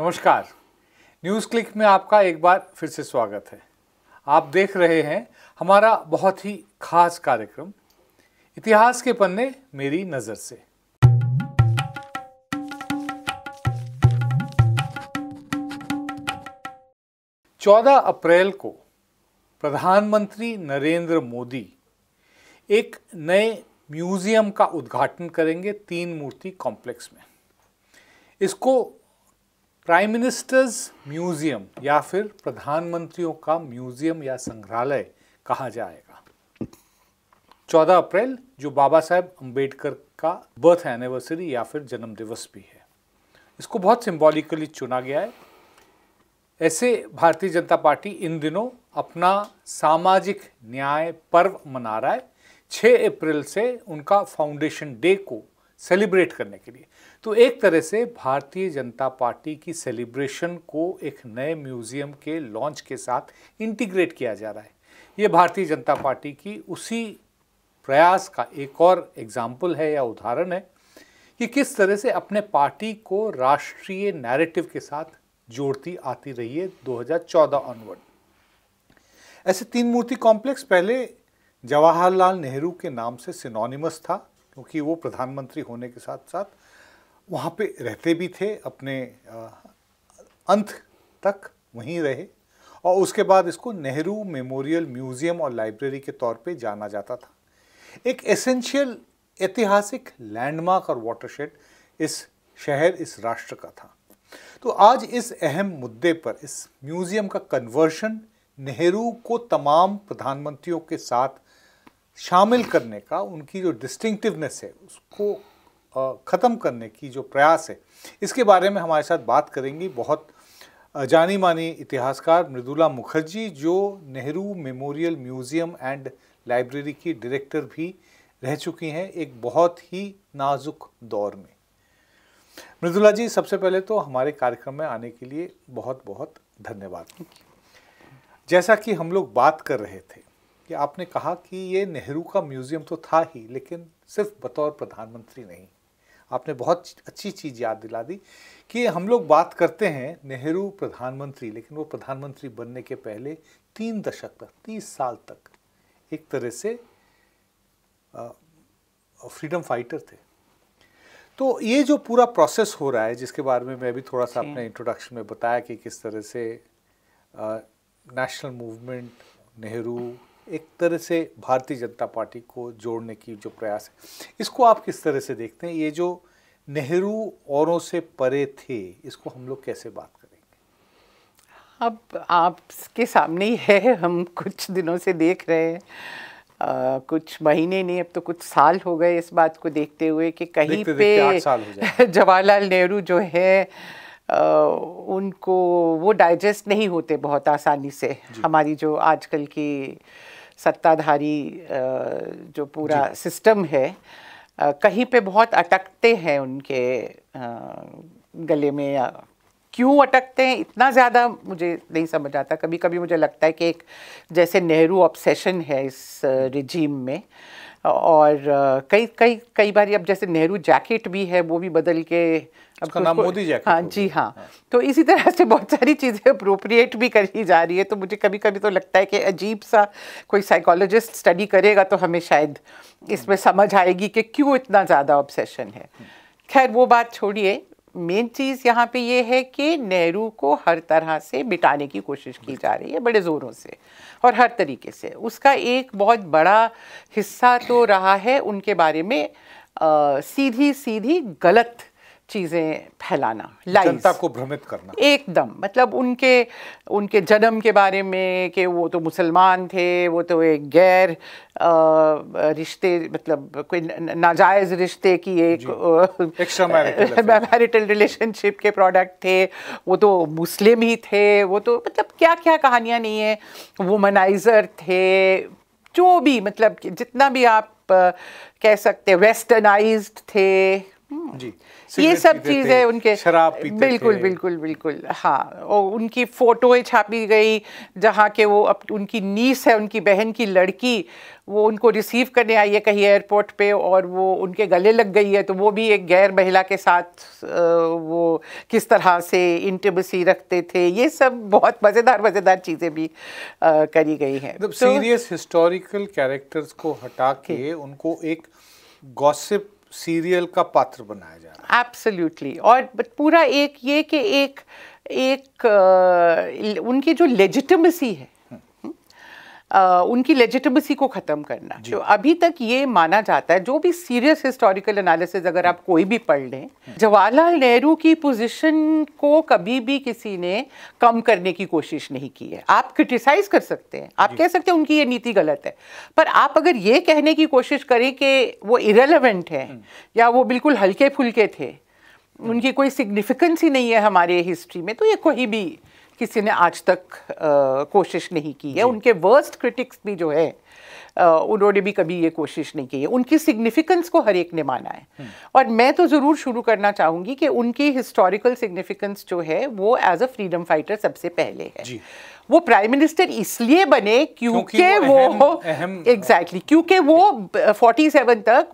नमस्कार news click में आपका एक बार फिर से स्वागत है आप देख रहे हैं हमारा बहुत ही खास कार्यक्रम इतिहास के पन्ने मेरी नज़र से चौदह अप्रैल को प्रधानमंत्री नरेंद्र मोदी एक नए म्यूजियम का उद्घाटन करेंगे तीन मूर्ति कॉम्प्लेक्स में इसको प्राइम मिनिस्टर्स म्यूजियम या फिर प्रधानमंत्रियों का म्यूजियम या संग्रहालय कहा जाएगा 14 अप्रैल जो बाबा साहेब अंबेडकर का बर्थ एनिवर्सरी या फिर जन्म दिवस भी है इसको बहुत सिंबॉलिकली चुना गया है ऐसे भारतीय जनता पार्टी इन दिनों अपना सामाजिक न्याय पर्व मना रहा है 6 अप्रैल से उनका फाउंडेशन डे को सेलिब्रेट करने के लिए तो एक तरह से भारतीय जनता पार्टी की सेलिब्रेशन को एक नए म्यूज़ियम के लॉन्च के साथ इंटीग्रेट किया जा रहा है ये भारतीय जनता पार्टी की उसी प्रयास का एक और एग्जाम्पल है या उदाहरण है कि किस तरह से अपने पार्टी को राष्ट्रीय नैरेटिव के साथ जोड़ती आती रही है 2014 ऑनवर्ड ऐसे तीन मूर्ति कॉम्प्लेक्स पहले जवाहरलाल नेहरू के नाम से सिनोनिमस था क्योंकि वो प्रधानमंत्री होने के साथ साथ वहाँ पे रहते भी थे अपने अंत तक वहीं रहे और उसके बाद इसको नेहरू मेमोरियल म्यूज़ियम और लाइब्रेरी के तौर पे जाना जाता था एक एसेंशियल ऐतिहासिक लैंडमार्क और वाटरशेड इस शहर इस राष्ट्र का था तो आज इस अहम मुद्दे पर इस म्यूज़ियम का कन्वर्शन नेहरू को तमाम प्रधानमंत्रियों के साथ शामिल करने का उनकी जो डिस्टिंक्टिवनेस है उसको ख़त्म करने की जो प्रयास है इसके बारे में हमारे साथ बात करेंगी बहुत जानी मानी इतिहासकार मृदुला मुखर्जी जो Nehru memorial museum and library की डायरेक्टर भी रह चुकी हैं एक बहुत ही नाजुक दौर में मृदुला जी सबसे पहले तो हमारे कार्यक्रम में आने के लिए बहुत बहुत धन्यवाद जैसा कि हम लोग बात कर रहे थे कि आपने कहा कि ये नेहरू का म्यूज़ियम तो था ही लेकिन सिर्फ बतौर प्रधानमंत्री नहीं आपने बहुत अच्छी चीज़ याद दिला दी कि हम लोग बात करते हैं नेहरू प्रधानमंत्री लेकिन वो प्रधानमंत्री बनने के पहले तीन दशक तक तीस साल तक एक तरह से फ्रीडम फाइटर थे तो ये जो पूरा प्रोसेस हो रहा है जिसके बारे में मैं भी थोड़ा सा अपने इंट्रोडक्शन में बताया कि किस तरह से नेशनल मूवमेंट नेहरू एक तरह से भारतीय जनता पार्टी को जोड़ने की जो प्रयास है इसको आप किस तरह से देखते हैं ये जो नेहरू औरों से परे थे इसको हम लोग कैसे बात करेंगे अब आपके सामने ही है हम कुछ दिनों से देख रहे हैं आ, कुछ महीने नहीं अब तो कुछ साल हो गए इस बात को देखते हुए कि कहीं देखते, पे जवाहरलाल नेहरू जो है आ, उनको वो डाइजेस्ट नहीं होते बहुत आसानी से हमारी जो आजकल की सत्ताधारी जो पूरा सिस्टम है कहीं पे बहुत अटकते हैं उनके गले में या क्यों अटकते हैं इतना ज़्यादा मुझे नहीं समझ आता कभी कभी मुझे लगता है कि एक जैसे नेहरू ऑब्सेशन है इस रिजीम में और कई कई कई बार अब जैसे नेहरू जैकेट भी है वो भी बदल के अब उसका नाम मोदी जैकेट हाँ जी हाँ।, हाँ।, तो इसी तरह से बहुत सारी चीज़ें अप्रोप्रिएट भी करी जा रही है तो मुझे कभी कभी तो लगता है कि अजीब सा कोई साइकोलॉजिस्ट स्टडी करेगा तो हमें शायद इसमें हम्म। समझ आएगी कि क्यों इतना ज़्यादा ऑब्सेशन है खैर वो बात छोड़िए मेन चीज़ यहाँ पे ये है कि नेहरू को हर तरह से बिटाने की कोशिश की जा रही है बड़े ज़ोरों से और हर तरीके से उसका एक बहुत बड़ा हिस्सा तो रहा है उनके बारे में आ, सीधी सीधी गलत चीज़ें फैलाना लाइफ जनता को भ्रमित करना एकदम मतलब उनके उनके जन्म के बारे में कि वो तो मुसलमान थे वो तो एक गैर रिश्ते मतलब कोई नाजायज़ रिश्ते की एक मैरिटल रिलेशनशिप के प्रोडक्ट थे वो तो मुस्लिम ही थे वो तो मतलब क्या क्या कहानियाँ नहीं है वुमनाइज़र थे जो भी मतलब जितना भी आप कह सकते वेस्टर्नाइज्ड थे हम्म। जी ये सब चीज़ें उनके शराब पीते बिल्कुल बिल्कुल बिल्कुल हाँ और उनकी फ़ोटोएं छापी गई जहाँ के वो अब उनकी नीस है उनकी बहन की लड़की वो उनको रिसीव करने आई है कहीं एयरपोर्ट पे और वो उनके गले लग गई है तो वो भी एक गैर महिला के साथ वो किस तरह से इंटमसी रखते थे ये सब बहुत मज़ेदार मज़ेदार चीज़ें भी करी गई हैं सीरियस हिस्टोरिकल कैरेक्टर्स को हटा के उनको एक गॉसिप सीरियल का पात्र बनाया जा रहा है एब्सोल्युटली और बट पूरा एक ये कि एक एक आ, उनकी जो लेजिटमेसी है हम्म। उनकी लेजिटिमेसी को ख़त्म करना जो तो अभी तक ये माना जाता है जो भी सीरियस हिस्टोरिकल एनालिसिस अगर आप कोई भी पढ़ लें जवाहरलाल नेहरू की पोजीशन को कभी भी किसी ने कम करने की कोशिश नहीं की है आप क्रिटिसाइज़ कर सकते हैं आप कह सकते हैं उनकी ये नीति गलत है पर आप अगर ये कहने की कोशिश करें कि वो इरेलीवेंट हैं हम्म। या वो बिल्कुल हल्के फुल्के थे उनकी कोई सिग्निफिकेंस ही नहीं है हमारे हिस्ट्री में तो ये कोई भी किसी ने आज तक आ, कोशिश नहीं की है उनके वर्स्ट क्रिटिक्स भी जो है उन्होंने भी कभी ये कोशिश नहीं की है उनकी सिग्निफिकेंस को हर एक ने माना है हम्म। और मैं तो ज़रूर शुरू करना चाहूँगी कि उनकी हिस्टोरिकल सिग्निफिकेंस जो है वो एज अ फ्रीडम फाइटर सबसे पहले है वो प्राइम मिनिस्टर इसलिए बने क्योंकि वो एग्जैक्टली क्योंकि वो फोर्टी सेवन तक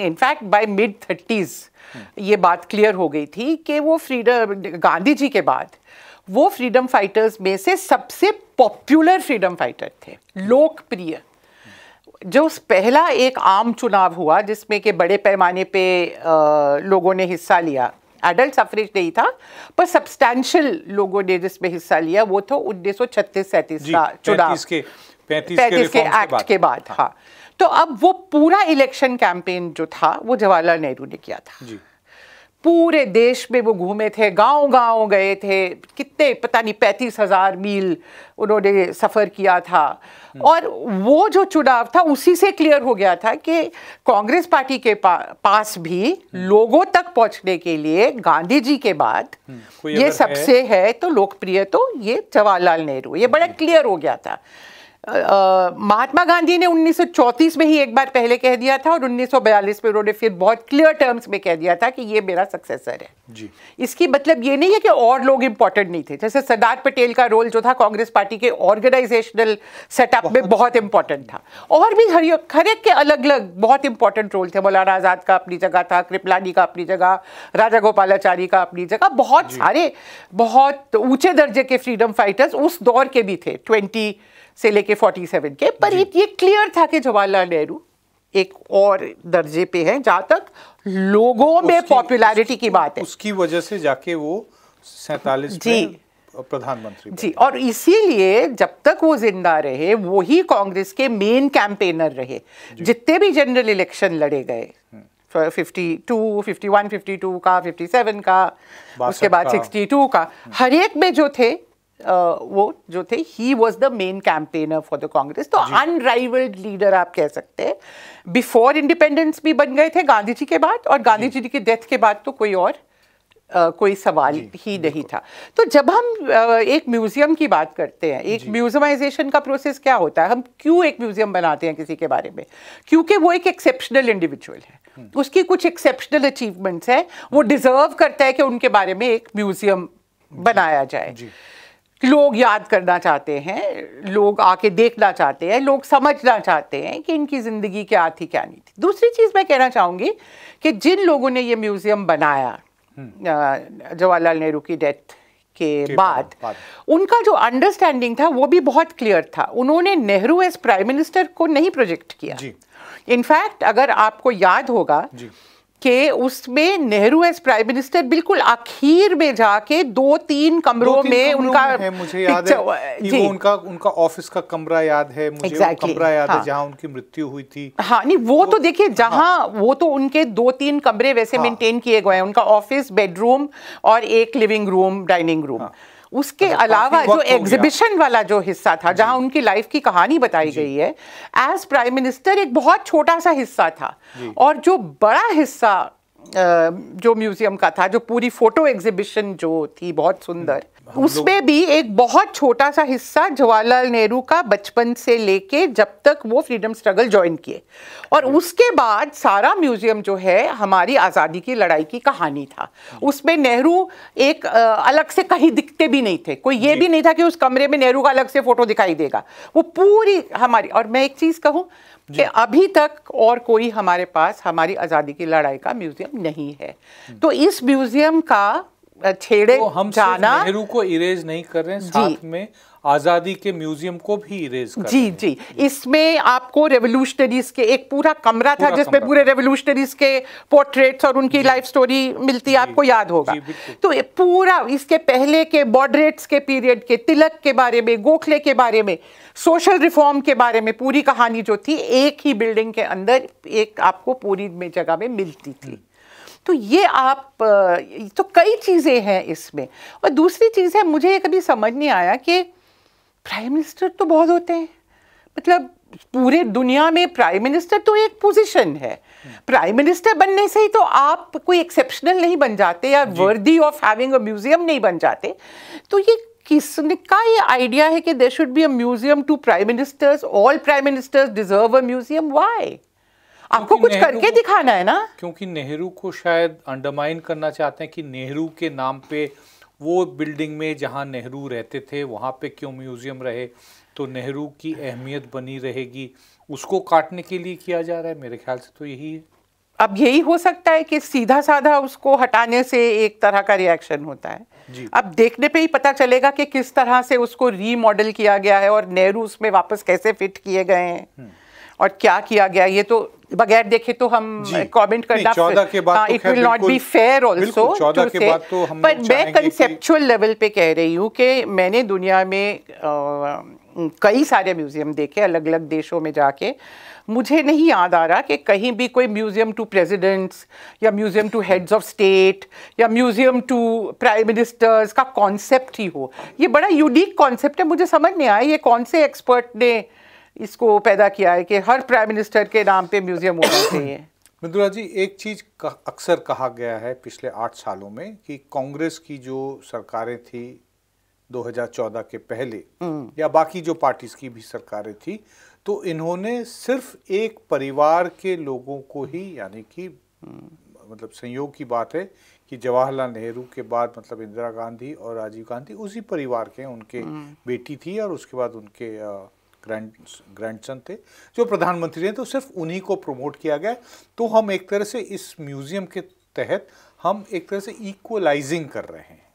इनफैक्ट बाय मिड थर्टीज़ ये बात क्लियर हो गई थी कि वो फ्रीडम गांधी जी के बाद वो फ्रीडम फाइटर्स में से सबसे पॉपुलर फ्रीडम फाइटर थे लोकप्रिय जो पहला एक आम चुनाव हुआ जिसमें के बड़े पैमाने पे आ, लोगों ने हिस्सा लिया एडल्ट सफरेज नहीं था पर सब्सटैंशियल लोगों ने जिसमें हिस्सा लिया वो था तो उन्नीस सौ छत्तीस सैंतीस का चुनाव पैंतीस के, के एक्ट के बाद हाँ।, हाँ तो अब वो पूरा इलेक्शन कैंपेन जो था वो जवाहरलाल नेहरू ने किया था जी पूरे देश में वो घूमे थे गांव गांव गए थे कितने पता नहीं पैंतीस हज़ार मील उन्होंने सफ़र किया था और वो जो चुनाव था उसी से क्लियर हो गया था कि कांग्रेस पार्टी के पा, पास भी लोगों तक पहुंचने के लिए गांधी जी के बाद हम्म, ये सबसे है, है तो लोकप्रिय तो ये जवाहरलाल नेहरू ये बड़ा क्लियर हो गया था महात्मा गांधी ने 1934 में ही एक बार पहले कह दिया था और 1942 में उन्होंने फिर बहुत क्लियर टर्म्स में कह दिया था कि ये मेरा सक्सेसर है जी इसकी मतलब ये नहीं है कि और लोग इम्पोर्टेंट नहीं थे जैसे सरदार पटेल का रोल जो था कांग्रेस पार्टी के ऑर्गेनाइजेशनल सेटअप में बहुत इंपॉर्टेंट था और भी हर हर एक के अलग अलग बहुत इंपॉर्टेंट रोल थे मौलाना आज़ाद का अपनी जगह था कृपलानी का अपनी जगह राजा गोपालाचारी का अपनी जगह बहुत सारे बहुत ऊंचे दर्जे के फ्रीडम फाइटर्स उस दौर के भी थे ट्वेंटी से लेके 47 के पर ये ये क्लियर था कि जवाहरलाल नेहरू एक और दर्जे पे हैं जहाँ तक लोगों में पॉपुलैरिटी की बात है उसकी वजह से जाके वो सैतालीस जी प्रधानमंत्री जी और इसीलिए जब तक वो जिंदा रहे वो ही कांग्रेस के मेन कैंपेनर रहे जितने भी जनरल इलेक्शन लड़े गए 52, 51, 52 का 57 का उसके बाद 62 का हम्म। हर एक में जो थे वो जो थे he was the main campaigner for the Congress तो अनराइवल्ड लीडर आप कह सकते हैं बिफोर इंडिपेंडेंस भी बन गए थे गांधी जी के बाद और गांधी जी की डेथ के बाद तो कोई और Uh, कोई सवाल ही नहीं था तो जब हम uh, एक म्यूज़ियम की बात करते हैं एक म्यूज़ियमाइजेशन का प्रोसेस क्या होता है हम क्यों एक म्यूज़ियम बनाते हैं किसी के बारे में क्योंकि वो एक एक्सेप्शनल इंडिविजुअल है हम्म। उसकी कुछ एक्सेप्शनल अचीवमेंट्स हैं वो डिज़र्व करता है कि उनके बारे में एक म्यूज़ियम बनाया जाए लोग याद करना चाहते हैं लोग आके देखना चाहते हैं लोग समझना चाहते हैं कि इनकी ज़िंदगी क्या थी क्या नहीं थी दूसरी चीज़ मैं कहना चाहूँगी कि जिन लोगों ने ये म्यूज़ियम बनाया हम्म। जवाहरलाल नेहरू की डेथ के, के बाद, बाद उनका जो अंडरस्टैंडिंग था वो भी बहुत क्लियर था उन्होंने नेहरू एज प्राइम मिनिस्टर को नहीं प्रोजेक्ट किया इनफैक्ट अगर आपको याद होगा कि उसमें नेहरू एज प्राइम मिनिस्टर बिल्कुल आखिर में जाके दो तीन कमरों दो तीन में कमरों उनका है, मुझे याद है जी। उनका उनका ऑफिस का कमरा याद है मुझे exactly, वो कमरा याद हाँ, है जहां उनकी मृत्यु हुई थी हाँ नहीं वो तो, तो देखिए जहां हाँ, वो तो उनके दो तीन कमरे वैसे हाँ, मेंटेन किए गए हैं उनका ऑफिस बेडरूम और एक लिविंग रूम डाइनिंग रूम उसके अलावा जो एग्जिबिशन वाला जो हिस्सा था जहां उनकी लाइफ की कहानी बताई गई है एज प्राइम मिनिस्टर एक बहुत छोटा सा हिस्सा था और जो बड़ा हिस्सा जो म्यूजियम का था जो पूरी फोटो एग्जिबिशन जो थी बहुत सुंदर उसमें भी एक बहुत छोटा सा हिस्सा जवाहरलाल नेहरू का बचपन से लेके जब तक वो फ्रीडम स्ट्रगल ज्वाइन किए और हम्म। उसके बाद सारा म्यूजियम जो है हमारी आज़ादी की लड़ाई की कहानी था हम्म। उसमें नेहरू एक अलग से कहीं दिखते भी नहीं थे कोई ये भी नहीं था कि उस कमरे में नेहरू का अलग से फोटो दिखाई देगा वो पूरी हमारी और मैं एक चीज़ कहूँ कि अभी तक और कोई हमारे पास हमारी आज़ादी की लड़ाई का म्यूज़ियम नहीं है हम्म। तो इस म्यूज़ियम का छेड़े तो हम जाना नेहरू को इरेज नहीं कर रहे हैं साथ में आज़ादी के म्यूजियम को भी इरेज कर जी जी इसमें आपको रेवोल्यूशनरीज के एक पूरा कमरा पूरा था जिसमें पूरे रेवोल्यूशनरीज के पोर्ट्रेट्स और उनकी लाइफ स्टोरी मिलती है आपको याद होगा तो पूरा इसके पहले के बॉडरेट्स के पीरियड के तिलक के बारे में गोखले के बारे में सोशल रिफॉर्म के बारे में पूरी कहानी जो थी एक ही बिल्डिंग के अंदर एक आपको पूरी जगह में मिलती थी तो ये आप तो कई चीज़ें हैं इसमें और दूसरी चीज़ है मुझे ये कभी समझ नहीं आया कि प्राइम मिनिस्टर तो बहुत होते हैं मतलब पूरे दुनिया में प्राइम मिनिस्टर तो एक पोजीशन है प्राइम मिनिस्टर बनने से ही तो आप कोई एक्सेप्शनल नहीं बन जाते या worthy of having a museum नहीं बन जाते तो ये किसने का ये आइडिया है कि there should be a museum to prime ministers all prime ministers deserve a museum why आपको कुछ करके दिखाना है ना क्योंकि नेहरू को शायद अंडरमाइन करना चाहते हैं कि नेहरू के नाम पे वो बिल्डिंग में जहाँ नेहरू रहते थे वहाँ पे क्यों म्यूजियम रहे तो नेहरू की अहमियत बनी रहेगी उसको काटने के लिए किया जा रहा है मेरे ख्याल से तो यही है अब यही हो सकता है कि सीधा साधा उसको हटाने से एक तरह का रिएक्शन होता है अब देखने पे ही पता चलेगा कि किस तरह से उसको रीमॉडल किया गया है और नेहरू उसमें वापस कैसे फिट किए गए हैं हम्म। और क्या किया गया ये तो बगैर देखे तो हम कमेंट करना it will not be fair also पर मैं कंसेप्चुअल लेवल पे कह रही हूँ कि मैंने दुनिया में कई सारे म्यूज़ियम देखे अलग अलग देशों में जाके मुझे नहीं याद आ रहा कि कहीं भी कोई म्यूज़ियम टू प्रेसिडेंट्स या museum to heads of state या म्यूज़ियम टू प्राइम मिनिस्टर्स का कॉन्सेप्ट ही हो ये बड़ा यूनिक कॉन्सेप्ट है मुझे समझ नहीं आया ये कौन से एक्सपर्ट ने इसको पैदा किया है कि हर प्राइम मिनिस्टर के नाम पे म्यूज़ियम होना चाहिए मिंदुरा जी एक चीज़ का अक्सर कहा गया है पिछले आठ सालों में कि कांग्रेस की जो सरकारें थी 2014 के पहले हम्म। या बाकी जो पार्टीज की भी सरकारें थी तो इन्होंने सिर्फ एक परिवार के लोगों को ही यानी कि हम्म। मतलब संयोग की बात है कि जवाहरलाल नेहरू के बाद मतलब इंदिरा गांधी और राजीव गांधी उसी परिवार के उनके हम्म। बेटी थी और उसके बाद उनके ग्रैंड ग्रैंडसन थे जो प्रधानमंत्री हैं तो सिर्फ उन्हीं को प्रमोट किया गया तो हम एक तरह से इस म्यूज़ियम के तहत हम एक तरह से इक्वलाइजिंग कर रहे हैं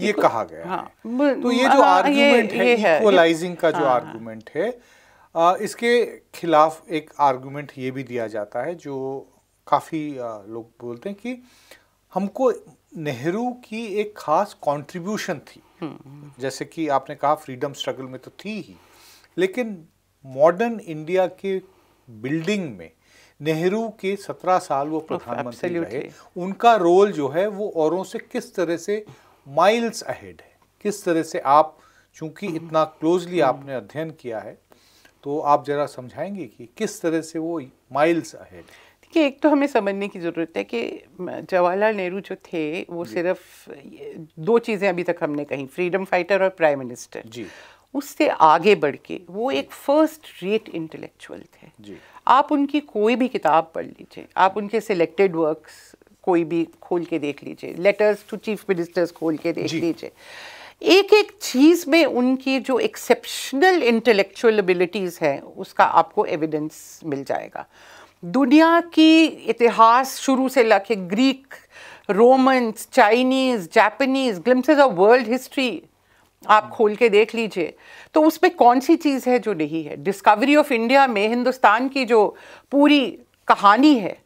ये कहा गया हाँ, है। तो ये जो आर्गुमेंट है इक्वलाइजिंग का जो आर्गुमेंट हाँ। है आ, इसके खिलाफ एक आर्गुमेंट ये भी दिया जाता है जो काफ़ी लोग बोलते हैं कि हमको नेहरू की एक खास कंट्रीब्यूशन थी हम्म। जैसे कि आपने कहा फ्रीडम स्ट्रगल में तो थी ही लेकिन मॉडर्न इंडिया के बिल्डिंग में नेहरू के सत्रह साल वो प्रधानमंत्री रहे उनका रोल जो है वो औरों से किस तरह से माइल्स अहेड है किस तरह से आप चूंकि हम्म। इतना क्लोजली हम्म। आपने अध्ययन किया है तो आप जरा समझाएंगे कि किस तरह से वो माइल्स अहेड देखिए एक तो हमें समझने की ज़रूरत है कि जवाहरलाल नेहरू जो थे वो सिर्फ दो चीज़ें अभी तक हमने कही फ्रीडम फाइटर और प्राइम मिनिस्टर जी उससे आगे बढ़ के वो एक फर्स्ट रेट इंटेलेक्चुअल थे आप उनकी कोई भी किताब पढ़ लीजिए आप उनके सिलेक्टेड वर्क्स कोई भी खोल के देख लीजिए लेटर्स टू चीफ मिनिस्टर्स खोल के देख लीजिए एक एक चीज़ में उनकी जो एक्सेप्शनल इंटेलेक्चुअल एबिलिटीज़ हैं उसका आपको एविडेंस मिल जाएगा दुनिया की इतिहास शुरू से लाके Greek Romans Chinese Japanese Glimpses of World History आप खोल के देख लीजिए तो उसमें कौन सी चीज़ है जो नहीं है डिस्कवरी ऑफ इंडिया में हिंदुस्तान की जो पूरी कहानी है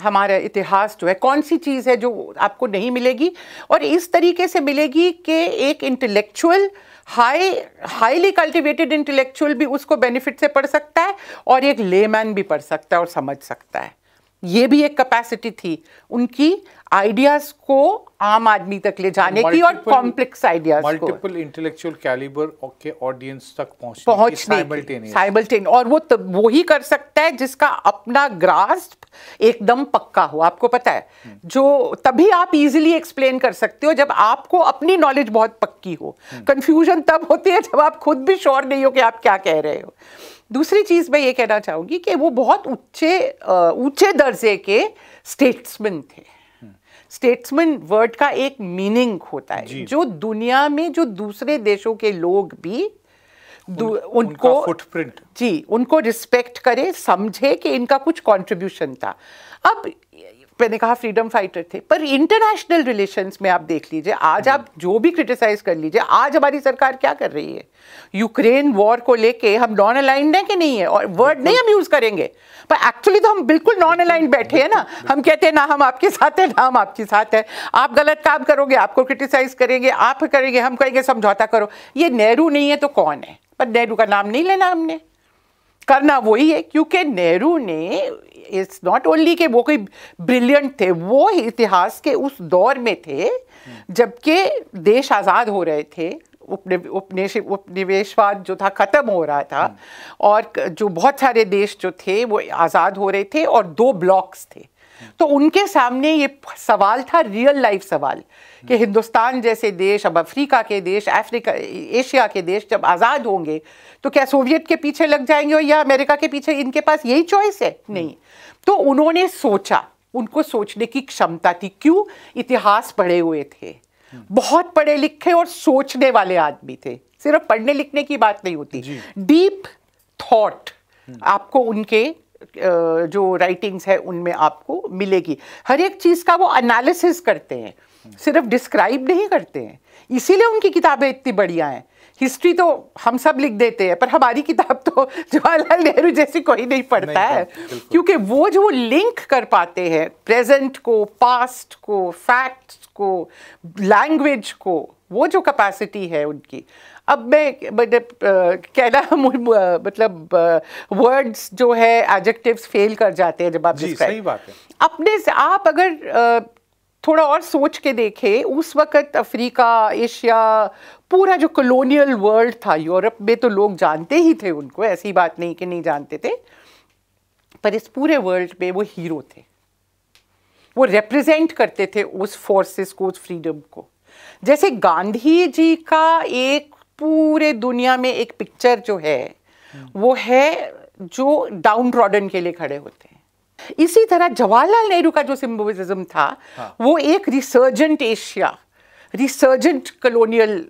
हमारा इतिहास जो है कौन सी चीज़ है जो आपको नहीं मिलेगी और इस तरीके से मिलेगी कि एक intellectual high highly cultivated intellectual भी उसको बेनिफिट से पढ़ सकता है और एक लेमैन भी पढ़ सकता है और समझ सकता है ये भी एक कैपेसिटी थी उनकी आइडियाज को आम आदमी तक ले जाने की और complex ideas multiple intellectual calibre के ऑडियंस तक पहुंचने साइबलटेन और वो तो वो ही कर सकता है जिसका अपना ग्रास एकदम पक्का हो आपको पता है जो तभी आप इजीली एक्सप्लेन कर सकते हो जब आपको अपनी नॉलेज बहुत पक्की हो कंफ्यूजन हम्म। तब होती है जब आप खुद भी श्योर नहीं हो कि आप क्या कह रहे हो दूसरी चीज़ मैं ये कहना चाहूंगी कि वो बहुत ऊंचे ऊंचे दर्जे के स्टेट्समैन थे स्टेट्समैन वर्ड का एक मीनिंग होता है जो दुनिया में जो दूसरे देशों के लोग भी उन, उनको फुटप्रिंट जी उनको रिस्पेक्ट करे समझे कि इनका कुछ कंट्रीब्यूशन था अब मैंने कहा फ्रीडम फाइटर थे पर इंटरनेशनल रिलेशंस में आप देख लीजिए आज आप हम्म। जो भी क्रिटिसाइज कर लीजिए आज हमारी सरकार क्या कर रही है यूक्रेन वॉर को लेके हम नॉन अलाइंड हैं कि नहीं है और वर्ड नहीं हम यूज करेंगे पर एक्चुअली तो हम बिल्कुल नॉन अलाइंड बैठे हैं ना हम कहते हैं ना हम आपके साथ हैं ना हम आपके साथ हैं आप गलत काम करोगे आपको क्रिटिसाइज करेंगे आप करेंगे हम कहेंगे समझौता करो ये नेहरू नहीं है तो कौन है पर नेहरू का नाम नहीं लेना हमने करना वही है क्योंकि नेहरू ने इट्स नॉट ओनली कि वो कोई ब्रिलियंट थे वो इतिहास के उस दौर में थे जबकि देश आज़ाद हो रहे थे उपनि उपनिवेश उपनिवेशवाद जो था ख़त्म हो रहा था और जो बहुत सारे देश जो थे वो आज़ाद हो रहे थे और दो ब्लॉक्स थे तो उनके सामने ये सवाल था रियल लाइफ सवाल कि हिंदुस्तान जैसे देश अब अफ्रीका के देश अफ्रीका एशिया के देश जब आज़ाद होंगे तो क्या सोवियत के पीछे लग जाएंगे और या अमेरिका के पीछे इनके पास यही चॉइस है नहीं तो उन्होंने सोचा उनको सोचने की क्षमता थी क्यों इतिहास पढ़े हुए थे बहुत पढ़े लिखे और सोचने वाले आदमी थे सिर्फ पढ़ने लिखने की बात नहीं होती डीप थॉट आपको उनके जो राइटिंग्स है उनमें आपको मिलेगी हर एक चीज़ का वो एनालिसिस करते हैं सिर्फ डिस्क्राइब नहीं करते हैं इसीलिए उनकी किताबें इतनी बढ़िया हैं हिस्ट्री तो हम सब लिख देते हैं पर हमारी किताब तो जवाहरलाल नेहरू जैसी कोई नहीं पढ़ता नहीं, है क्योंकि वो जो लिंक कर पाते हैं प्रेजेंट को पास्ट को फैक्ट्स को लैंग्वेज को वो जो कैपेसिटी है उनकी अब मैं मतलब कहना मतलब वर्ड्स जो है एडजेक्टिव्स फेल कर जाते हैं जब आप जी, सही बात है अपने आप अगर थोड़ा और सोच के देखें उस वक़्त अफ्रीका एशिया पूरा जो कॉलोनियल वर्ल्ड था यूरोप में तो लोग जानते ही थे उनको ऐसी बात नहीं कि नहीं जानते थे पर इस पूरे वर्ल्ड में वो हीरो थे वो रिप्रेजेंट करते थे उस फोर्सेस को उस फ्रीडम को जैसे गांधी जी का एक पूरे दुनिया में एक पिक्चर जो है वो है जो डाउन रॉडन के लिए खड़े होते हैं इसी तरह जवाहरलाल नेहरू का जो सिम्बोलिज्म था हाँ। वो एक resurgent Asia resurgent colonial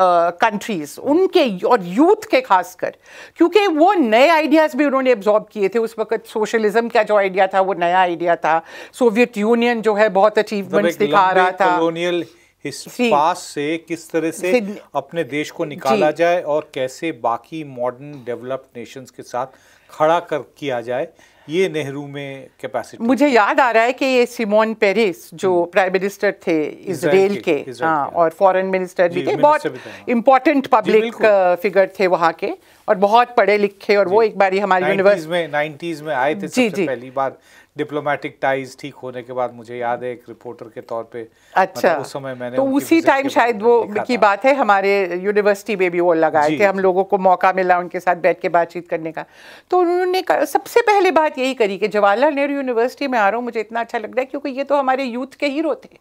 countries uh, उनके और यूथ के खासकर क्योंकि वो नए आइडियाज़ भी उन्होंने एब्जॉर्ब किए थे उस वक्त सोशलिज्म का जो आइडिया था वो नया आइडिया था सोवियत यूनियन जो है बहुत अचीवमेंट मतलब दिखा रहा था कलोनियल पास से किस तरह से अपने देश को निकाला जाए और कैसे बाकी मॉडर्न डेवलप्ड नेशंस के साथ खड़ा कर किया जाए ये नेहरू में कैपेसिटी मुझे याद आ रहा है कि ये सिमोन पेरिस जो प्राइम हम्म। मिनिस्टर थे इसराइल के, हाँ, के हाँ और फॉरेन मिनिस्टर भी थे बहुत इम्पोर्टेंट पब्लिक फिगर थे वहाँ के और बहुत पढ़े लिखे और वो एक बार हमारे यूनिवर्स में नाइन्टीज में आए थे जी जी पहली बार डिप्लोमेटिक टाइज ठीक होने के बाद मुझे याद है एक रिपोर्टर के तौर पे मतलब अच्छा मतलब उस समय मैंने तो उसी टाइम शायद वो की बात है हमारे यूनिवर्सिटी में भी वो लगाए थे हम लोगों को मौका मिला उनके साथ बैठ के बातचीत करने का तो उन्होंने सबसे पहले बात यही करी कि जवाहरलाल नेहरू यूनिवर्सिटी में आ रहा हूँ मुझे इतना अच्छा लग रहा है क्योंकि ये तो हमारे यूथ के हीरो थे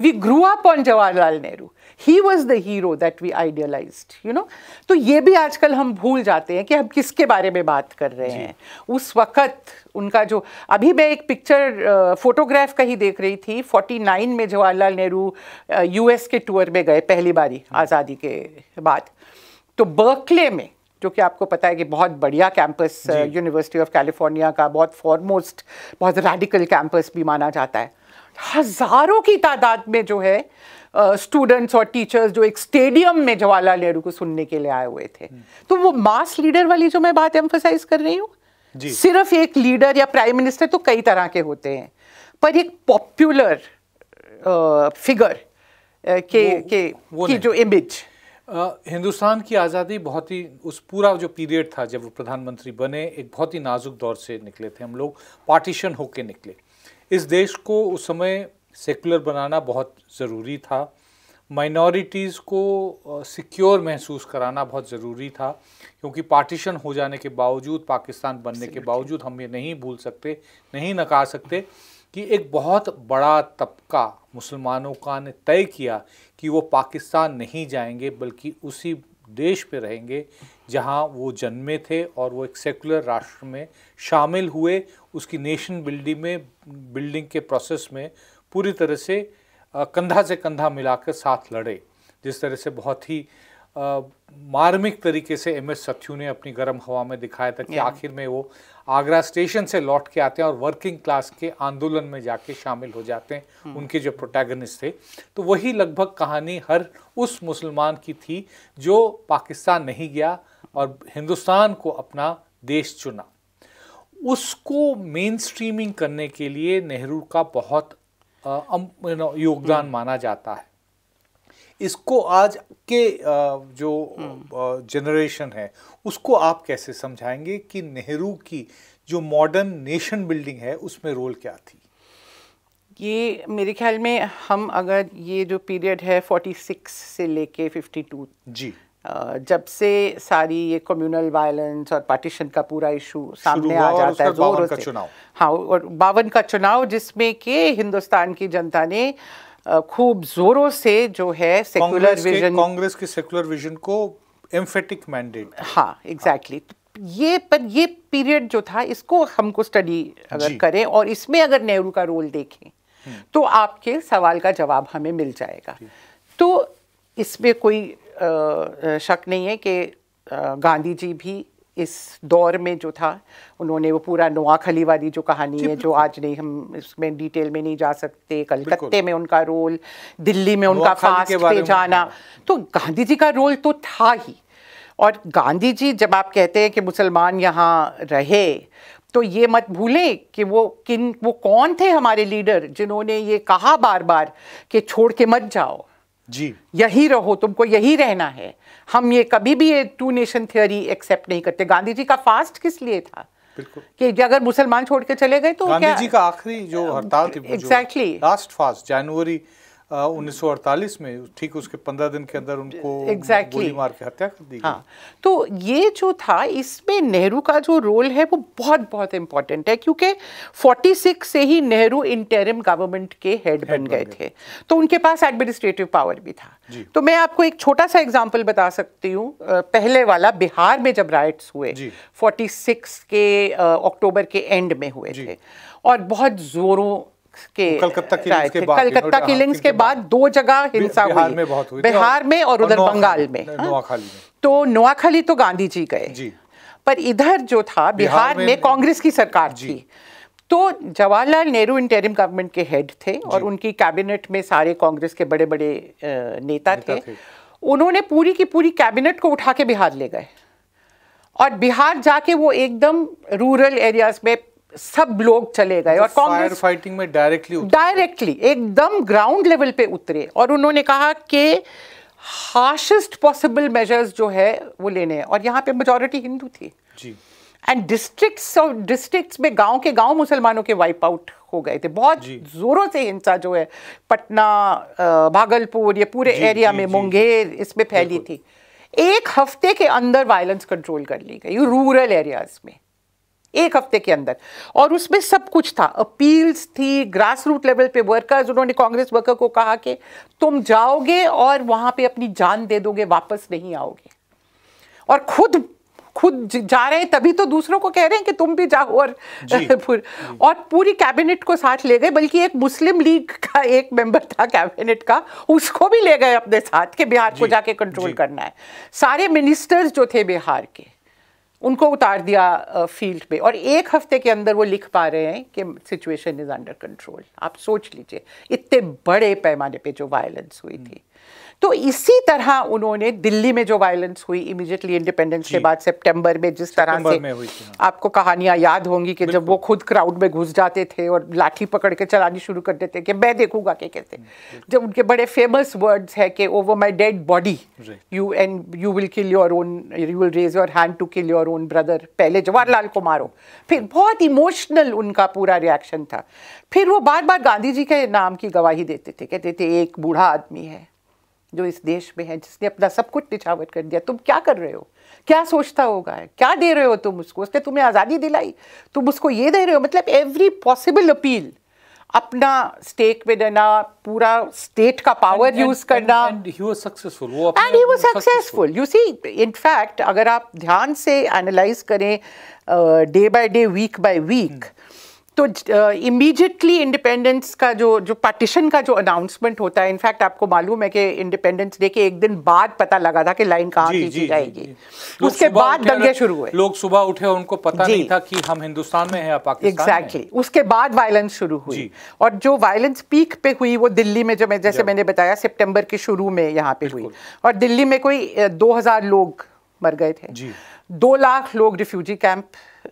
we grew up on Jawaharlal Nehru he was the hero that we idealise you know तो ये भी आजकल हम भूल जाते हैं कि हम किसके बारे में बात कर रहे हैं उस वक़्त उनका जो अभी मैं एक पिक्चर फोटोग्राफ का ही देख रही थी 49 में जवाहरलाल नेहरू यूएस के टूर में गए पहली बारी आज़ादी के बाद तो बर्कले में जो कि आपको पता है कि बहुत बढ़िया कैंपस यूनिवर्सिटी ऑफ कैलिफोर्निया का बहुत फॉरमोस्ट बहुत रेडिकल कैंपस भी माना जाता है हजारों की तादाद में जो है स्टूडेंट्स और टीचर्स जो एक स्टेडियम में जवाहरलाल नेहरू को सुनने के लिए आए हुए थे हम्म। तो वो मास लीडर वाली जो मैं बात एम्फोसाइज कर रही हूँ सिर्फ एक लीडर या प्राइम मिनिस्टर तो कई तरह के होते हैं पर एक पॉपुलर फिगर के वो, के वो की जो इमेज हिंदुस्तान की आज़ादी बहुत ही उस पूरा जो पीरियड था जब वो प्रधानमंत्री बने एक बहुत ही नाजुक दौर से निकले थे हम लोग पार्टीशन होके निकले इस देश को उस समय सेकुलर बनाना बहुत ज़रूरी था माइनॉरिटीज़ को सिक्योर महसूस कराना बहुत ज़रूरी था क्योंकि पार्टीशन हो जाने के बावजूद पाकिस्तान बनने के बावजूद हम ये नहीं भूल सकते नहीं नकार सकते कि एक बहुत बड़ा तबका मुसलमानों का ने तय किया कि वो पाकिस्तान नहीं जाएंगे बल्कि उसी देश पे रहेंगे जहाँ वो जन्मे थे और वो एक सेकुलर राष्ट्र में शामिल हुए उसकी नेशन बिल्डिंग में बिल्डिंग के प्रोसेस में पूरी तरह से कंधा से कंधा मिलाकर साथ लड़े जिस तरह से बहुत ही मार्मिक तरीके से एम एस सत्यू ने अपनी गर्म हवा में दिखाया था कि आखिर में वो आगरा स्टेशन से लौट के आते हैं और वर्किंग क्लास के आंदोलन में जाके शामिल हो जाते हैं hmm. उनके जो प्रोटैगनिस्ट थे तो वही लगभग कहानी हर उस मुसलमान की थी जो पाकिस्तान नहीं गया और हिंदुस्तान को अपना देश चुना उसको मेन स्ट्रीमिंग करने के लिए नेहरू का बहुत योगदान hmm. माना जाता है इसको आज के जो जनरेशन हम्म। है उसको आप कैसे समझाएंगे कि नेहरू की जो मॉडर्न नेशन बिल्डिंग है उसमें रोल क्या थी ये मेरे ख्याल में हम अगर ये जो पीरियड है 46 से लेके 52 जी जब से सारी ये कम्युनल वायलेंस और पार्टीशन का पूरा इशू सामने आ जाता है का से हाँ और बावन का चुनाव जिसमें के हिंदुस्तान की जनता ने खूब जोरों से जो है सेकुलर विजन कांग्रेस के सेकुलर विजन को एम्फेटिक मैंडेट हाँ एग्जैक्टली exactly. हाँ. ये पर ये पीरियड जो था इसको हमको स्टडी अगर करें और इसमें अगर नेहरू का रोल देखें हम्म। तो आपके सवाल का जवाब हमें मिल जाएगा तो इसमें कोई शक नहीं है कि गांधी जी भी इस दौर में जो था उन्होंने वो पूरा नोआखली वाली जो कहानी है जो आज नहीं हम इसमें डिटेल में नहीं जा सकते कलकत्ते में उनका रोल दिल्ली में उनका फास्ट पे जाना तो गांधी जी का रोल तो था ही और गांधी जी जब आप कहते हैं कि मुसलमान यहाँ रहे तो ये मत भूलें कि वो किन वो कौन थे हमारे लीडर जिन्होंने ये कहा बार बार कि छोड़ के मत जाओ जी यही रहो तुमको यही रहना है हम ये कभी भी ये टू नेशन थियोरी एक्सेप्ट नहीं करते गांधी जी का फास्ट किस लिए था कि अगर मुसलमान छोड़ के चले गए तो गांधी क्या? जी का आखिरी जो हड़ताल थी एग्जैक्टली लास्ट फास्ट जनवरी 1948 में ठीक उसके 15 दिन के अंदर उनको exactly. गोली मार के हत्या कर दी हाँ तो ये जो था इसमें नेहरू का जो रोल है वो बहुत बहुत इम्पॉर्टेंट है क्योंकि 46 से ही नेहरू इंटरिम गवर्नमेंट के हेड बन गए थे तो उनके पास एडमिनिस्ट्रेटिव पावर भी था तो मैं आपको एक छोटा सा एग्जाम्पल बता सकती हूँ पहले वाला बिहार में जब राइट्स हुए फोर्टी के अक्टूबर के एंड में हुए थे और बहुत जोरों के कलकत्ता किलिंग्स हाँ, के बाद दो जगह हिंसा हुई बिहार में बहुत हुई बिहार में और उधर बंगाल में हाँ। तो नोआखली तो गांधी जी गए पर इधर जो था बिहार में कांग्रेस की सरकार थी तो जवाहरलाल नेहरू इंटरिम गवर्नमेंट के हेड थे और उनकी कैबिनेट में सारे कांग्रेस के बड़े बड़े नेता, नेता थे।, थे उन्होंने पूरी की पूरी कैबिनेट को उठा के बिहार ले गए और बिहार जाके वो एकदम रूरल एरियाज में सब लोग चले गए मतलब और कांग्रेस फाइटिंग में डायरेक्टली डायरेक्टली एकदम ग्राउंड लेवल पे उतरे और उन्होंने कहा कि हार्शेस्ट पॉसिबल मेजर्स जो है वो लेने हैं और यहाँ पे मेजोरिटी हिंदू थी जी एंड डिस्ट्रिक्ट्स और डिस्ट्रिक्ट्स में गांव के गांव मुसलमानों के वाइप आउट हो गए थे बहुत जोरों से हिंसा जो है पटना भागलपुर ये पूरे जी, एरिया जी, में मुंगेर इसमें फैली थी एक हफ्ते के अंदर वायलेंस कंट्रोल कर ली गई रूरल एरियाज में एक हफ्ते के अंदर और उसमें सब कुछ था अपील्स थी ग्रास रूट लेवल पे वर्कर्स उन्होंने कांग्रेस वर्कर को कहा कि तुम जाओगे और वहां पे अपनी जान दे दोगे वापस नहीं आओगे और खुद खुद जा रहे हैं तभी तो दूसरों को कह रहे हैं कि तुम भी जाओ और जी, जी। और पूरी कैबिनेट को साथ ले गए बल्कि एक मुस्लिम लीग का एक मेंबर था कैबिनेट का उसको भी ले गए अपने साथ के बिहार को जाके कंट्रोल करना है सारे मिनिस्टर्स जो थे बिहार के उनको उतार दिया फील्ड पे और एक हफ्ते के अंदर वो लिख पा रहे हैं कि सिचुएशन इज़ अंडर कंट्रोल आप सोच लीजिए इतने बड़े पैमाने पे जो वायलेंस हुई थी तो इसी तरह उन्होंने दिल्ली में जो वायलेंस हुई इमीडिएटली इंडिपेंडेंस के बाद सितंबर में जिस तरह से हाँ। आपको कहानियां याद होंगी कि जब वो खुद क्राउड में घुस जाते थे और लाठी पकड़ के चलानी शुरू कर देते कि मैं देखूंगा क्या कैसे हम्म, जब उनके बड़े फेमस वर्ड्स है कि over my dead body you and you will kill your own you will raise your hand to kill your own brother पहले जवाहरलाल को मारो फिर बहुत इमोशनल उनका पूरा रिएक्शन था फिर वो बार बार गांधी जी के नाम की गवाही देते थे कहते थे एक बूढ़ा आदमी है जो इस देश में है जिसने अपना सब कुछ निछावट कर दिया तुम क्या कर रहे हो क्या सोचता होगा क्या दे रहे हो तुम उसको उसने तुम्हें आज़ादी दिलाई तुम उसको ये दे रहे हो मतलब एवरी पॉसिबल अपील अपना स्टेक में देना पूरा स्टेट का पावर यूज करना and he was successful you see in fact अगर आप ध्यान से एनालाइज करें day by day week by week तो इमीजिएटली uh, इंडिपेंडेंस का जो जो पार्टीशन का जो अनाउंसमेंट होता है इनफैक्ट आपको मालूम है कि इंडिपेंडेंस डे के एक दिन बाद पता लगा था कि लाइन कहाँ खींची जाएगी उसके बाद दंगे मतलब शुरू हुए लोग सुबह उठे उनको पता नहीं था कि हम हिंदुस्तान में हैं पाकिस्तान एग्जैक्टली exactly. उसके बाद वायलेंस शुरू हुई और जो वायलेंस पीक पे हुई वो दिल्ली में जो मैं जैसे मैंने बताया सितंबर के शुरू में यहाँ पे हुई और दिल्ली में कोई uh, दो लोग मर गए थे दो लाख लोग रिफ्यूजी कैंप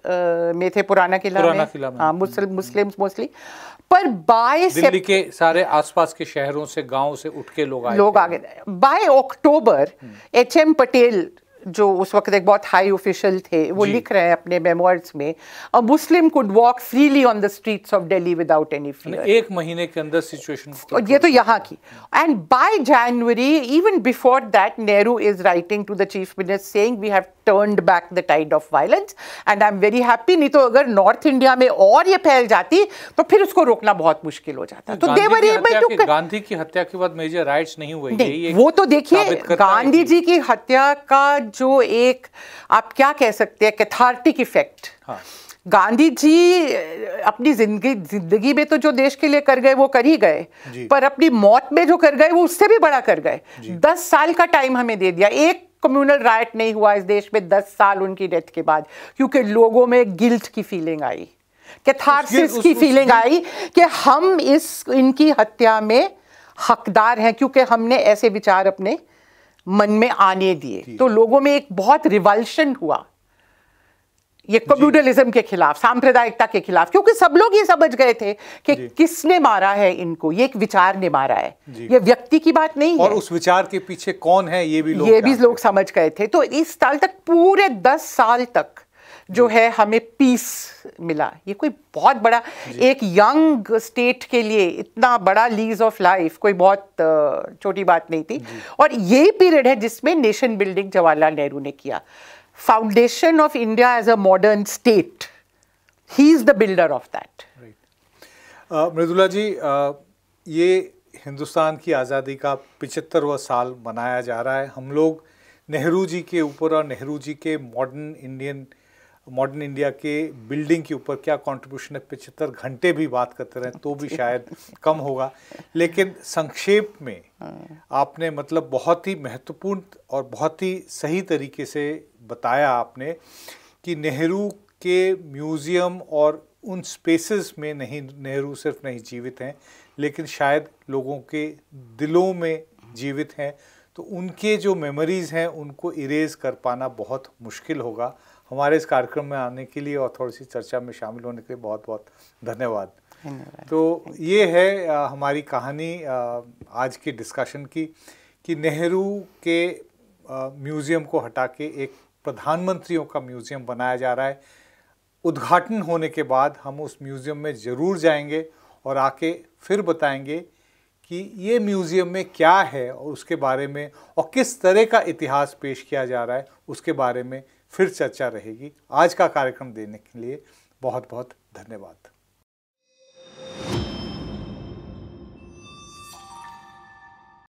में थे पुराना किला पुराना किला हाँ मुस्लिम मोस्टली हम्म। पर बाय दिल्ली के सारे आसपास के शहरों से गांव से उठ के लोग आए लोग आ गए by October hmm. H M Patel जो उस वक्त एक बहुत हाई ऑफिशियल थे वो लिख रहे हैं अपने मेमोर्स में a Muslim could walk freely on the streets of Delhi without any fear एक महीने के अंदर सिचुएशन और ये तो यहाँ की and by January even before that Nehru is writing to the chief minister saying we have turned back the tide of violence and i'm very happy नहीं तो अगर नॉर्थ इंडिया में और ये फैल जाती तो फिर उसको रोकना बहुत मुश्किल हो जाता तो देवर एबल टू गांधी की हत्या के बाद मेजर राइट्स नहीं हुए यही वो तो देखिए गांधी जी की हत्या का जो एक आप क्या कह सकते हैं कैथार्टिक हाँ। इफेक्ट गांधी जी अपनी जिंदगी जिंदगी में तो जो देश के लिए कर गए वो कर ही गए पर अपनी मौत में जो कर गए वो उससे भी बड़ा कर गए दस साल का टाइम हमें दे दिया एक कम्युनल राइट नहीं हुआ इस देश में दस साल उनकी डेथ के बाद क्योंकि लोगों में गिल्ट की फीलिंग आई कैथारसिस की फीलिंग आई कि हम इस इनकी हत्या में हकदार हैं क्योंकि हमने ऐसे विचार अपने मन में आने दिए तो लोगों में एक बहुत रिवल्शन हुआ ये कम्युनलिज्म के खिलाफ सांप्रदायिकता के खिलाफ क्योंकि सब लोग ये समझ गए थे कि किसने मारा है इनको ये एक विचार ने मारा है ये व्यक्ति की बात नहीं और है उस विचार के पीछे कौन है ये भी लोग ये भी लोग समझ गए थे तो इस साल तक पूरे दस साल तक जो है हमें पीस मिला ये कोई बहुत बड़ा एक यंग स्टेट के लिए इतना बड़ा लीज ऑफ लाइफ कोई बहुत छोटी बात नहीं थी और यही पीरियड है जिसमें नेशन बिल्डिंग जवाहरलाल नेहरू ने किया foundation of India as a modern state. He's the builder of that. Right. Uh, Mridula uh, ये हिंदुस्तान की आज़ादी का पिचहत्तरवा साल मनाया जा रहा है हम लोग नेहरू जी के ऊपर और नेहरू जी के मॉडर्न इंडियन मॉडर्न इंडिया के बिल्डिंग के ऊपर क्या कंट्रीब्यूशन है पिछहत्तर घंटे भी बात करते रहें तो भी शायद कम होगा लेकिन संक्षेप में हाँ। आपने मतलब बहुत ही महत्वपूर्ण और बहुत ही सही तरीके से बताया आपने कि नेहरू के म्यूज़ियम और उन स्पेसेस में नहीं नेहरू सिर्फ नहीं जीवित हैं लेकिन शायद लोगों के दिलों में जीवित हैं तो उनके जो मेमोरीज़ हैं उनको इरेज़ कर पाना बहुत मुश्किल होगा हमारे इस कार्यक्रम में आने के लिए और थोड़ी सी चर्चा में शामिल होने के लिए बहुत बहुत धन्यवाद तो ये है हमारी कहानी आज की डिस्कशन की कि नेहरू के म्यूज़ियम को हटा के एक प्रधानमंत्रियों का म्यूज़ियम बनाया जा रहा है उद्घाटन होने के बाद हम उस म्यूज़ियम में ज़रूर जाएंगे और आके फिर बताएंगे कि ये म्यूज़ियम में क्या है और उसके बारे में और किस तरह का इतिहास पेश किया जा रहा है उसके बारे में फिर चर्चा रहेगी आज का कार्यक्रम देने के लिए बहुत बहुत धन्यवाद